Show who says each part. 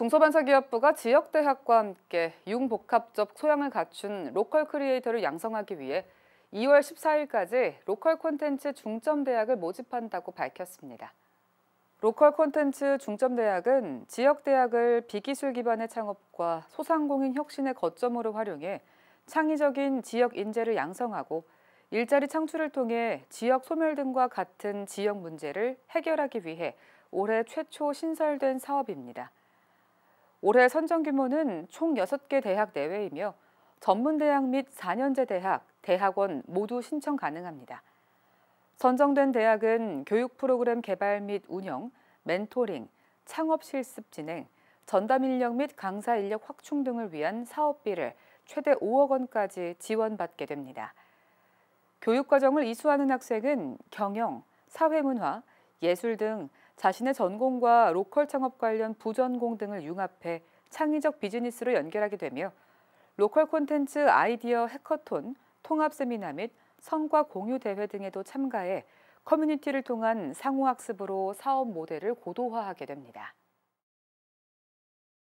Speaker 1: 중소반사기업부가 지역대학과 함께 융복합적 소양을 갖춘 로컬 크리에이터를 양성하기 위해 2월 14일까지 로컬 콘텐츠 중점대학을 모집한다고 밝혔습니다. 로컬 콘텐츠 중점대학은 지역대학을 비기술 기반의 창업과 소상공인 혁신의 거점으로 활용해 창의적인 지역 인재를 양성하고 일자리 창출을 통해 지역 소멸 등과 같은 지역 문제를 해결하기 위해 올해 최초 신설된 사업입니다. 올해 선정 규모는 총 6개 대학 내외이며 전문대학 및 4년제 대학, 대학원 모두 신청 가능합니다. 선정된 대학은 교육 프로그램 개발 및 운영, 멘토링, 창업 실습 진행, 전담 인력 및 강사 인력 확충 등을 위한 사업비를 최대 5억 원까지 지원받게 됩니다. 교육과정을 이수하는 학생은 경영, 사회문화, 예술 등 자신의 전공과 로컬 창업 관련 부전공 등을 융합해 창의적 비즈니스로 연결하게 되며 로컬 콘텐츠 아이디어 해커톤, 통합 세미나 및 성과 공유 대회 등에도 참가해 커뮤니티를 통한 상호학습으로 사업 모델을 고도화하게 됩니다.